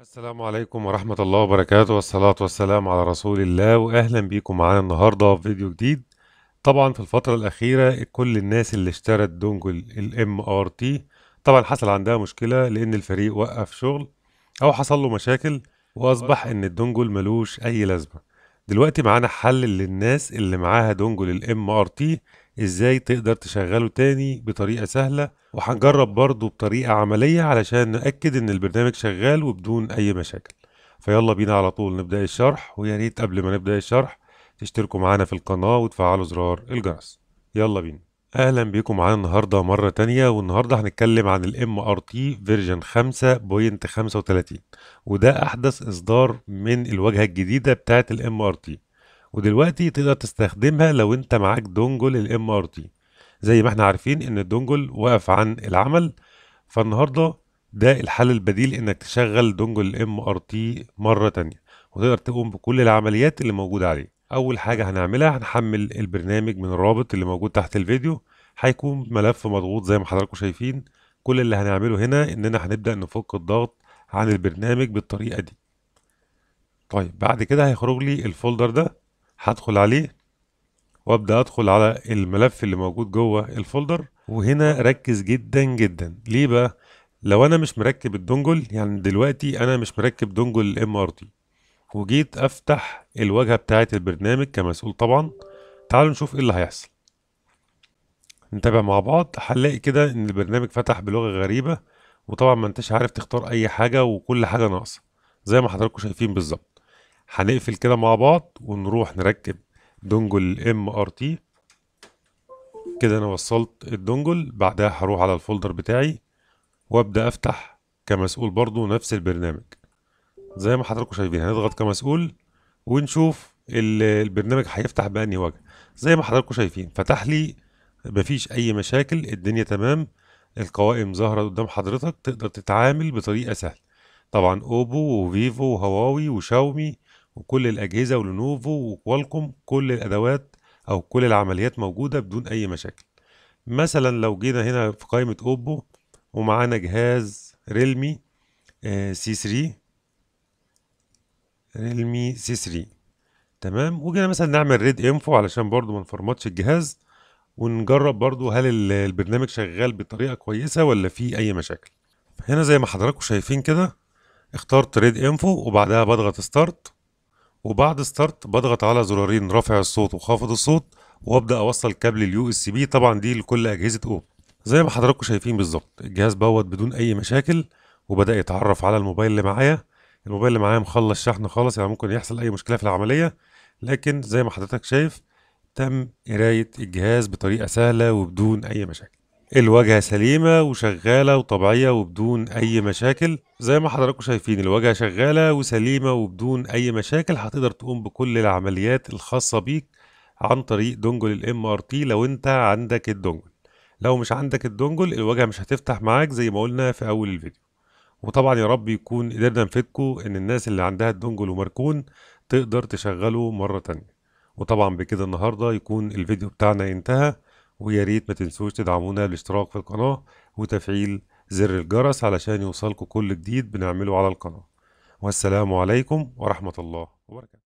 السلام عليكم ورحمة الله وبركاته والصلاة والسلام على رسول الله وأهلا بيكم معانا النهاردة في فيديو جديد طبعا في الفترة الأخيرة كل الناس اللي اشترت دونجل الام ار تي طبعا حصل عندها مشكلة لأن الفريق وقف شغل أو حصل له مشاكل وأصبح إن الدونجل ملوش أي لازمة دلوقتي معانا حل للناس اللي معاها دونجل الام ار تي ازاي تقدر تشغله تاني بطريقة سهلة وهنجرب برضو بطريقة عملية علشان نأكد إن البرنامج شغال وبدون أي مشاكل فيلا بينا على طول نبدأ الشرح ويا ريت قبل ما نبدأ الشرح تشتركوا معانا في القناة وتفعلوا زرار الجرس يلا بينا اهلا بيكم معانا النهارده مره تانية والنهارده هنتكلم عن الـ MRT فيرجن 5.35 وده احدث اصدار من الواجهه الجديده بتاعه الـ MRT ودلوقتي تقدر تستخدمها لو انت معاك دونجل الـ MRT زي ما احنا عارفين ان الدونجل وقف عن العمل فالنهارده ده الحل البديل انك تشغل دونجل ام ار تي مره تانية وتقدر تقوم بكل العمليات اللي موجوده عليه اول حاجه هنعملها هنحمل البرنامج من الرابط اللي موجود تحت الفيديو هيكون ملف مضغوط زي ما حضراتكم شايفين كل اللي هنعمله هنا اننا هنبدا نفك الضغط عن البرنامج بالطريقه دي طيب بعد كده هيخرج لي الفولدر ده هدخل عليه وابدا ادخل على الملف اللي موجود جوه الفولدر وهنا ركز جدا جدا ليه بقى لو انا مش مركب الدونجل يعني دلوقتي انا مش مركب دونجل الام ار تي وجيت افتح الواجهه بتاعه البرنامج كمسؤول طبعا تعالوا نشوف ايه اللي هيحصل نتابع مع بعض هنلاقي كده ان البرنامج فتح بلغه غريبه وطبعا ما انتش عارف تختار اي حاجه وكل حاجه ناقصه زي ما حضراتكم شايفين بالظبط هنقفل كده مع بعض ونروح نركب دونجل ام ار تي كده انا وصلت الدونجل بعدها هروح على الفولدر بتاعي وابدا افتح كمسؤول برضو نفس البرنامج زي ما حضراتكم شايفين هنضغط كمسؤول ونشوف البرنامج هيفتح بأني وجه زي ما حضراتكم شايفين فتح لي مفيش اي مشاكل الدنيا تمام القوائم ظاهرة قدام حضرتك تقدر تتعامل بطريقة سهلة طبعا اوبو وفيفو وهواوي وشاومي وكل الاجهزه ولينوفو وكوالكوم كل الادوات او كل العمليات موجوده بدون اي مشاكل مثلا لو جينا هنا في قائمه اوبو ومعانا جهاز ريلمي آه، سي 3 ريلمي سي 3 تمام وجينا مثلا نعمل ريد انفو علشان برضو ما نفرمطش الجهاز ونجرب برضو هل البرنامج شغال بطريقه كويسه ولا في اي مشاكل هنا زي ما حضراتكم شايفين كده اخترت ريد انفو وبعدها بضغط ستارت وبعد ستارت بضغط على زرارين رفع الصوت وخافض الصوت وابدا اوصل كابل اليو اس بي طبعا دي لكل اجهزه اوب زي ما حضراتكم شايفين بالظبط الجهاز بوت بدون اي مشاكل وبدا يتعرف على الموبايل اللي معايا الموبايل اللي معايا مخلص شحن خالص يعني ممكن يحصل اي مشكله في العمليه لكن زي ما حضرتك شايف تم قرايه الجهاز بطريقه سهله وبدون اي مشاكل الواجهة سليمة وشغالة وطبيعية وبدون أي مشاكل زي ما حضراتكم شايفين الواجهة شغالة وسليمة وبدون أي مشاكل هتقدر تقوم بكل العمليات الخاصة بيك عن طريق دونجل الام ار تي لو انت عندك الدونجل لو مش عندك الدونجل الواجهة مش هتفتح معاك زي ما قلنا في أول الفيديو وطبعا يا رب يكون قدرنا نفيدكم ان الناس اللي عندها الدونجل ومركون تقدر تشغله مرة تانية وطبعا بكده النهاردة يكون الفيديو بتاعنا انتهى ويا ريت ما تنسوش تدعمونا بالاشتراك في القناة وتفعيل زر الجرس علشان يوصلكم كل جديد بنعمله على القناة والسلام عليكم ورحمة الله وبركاته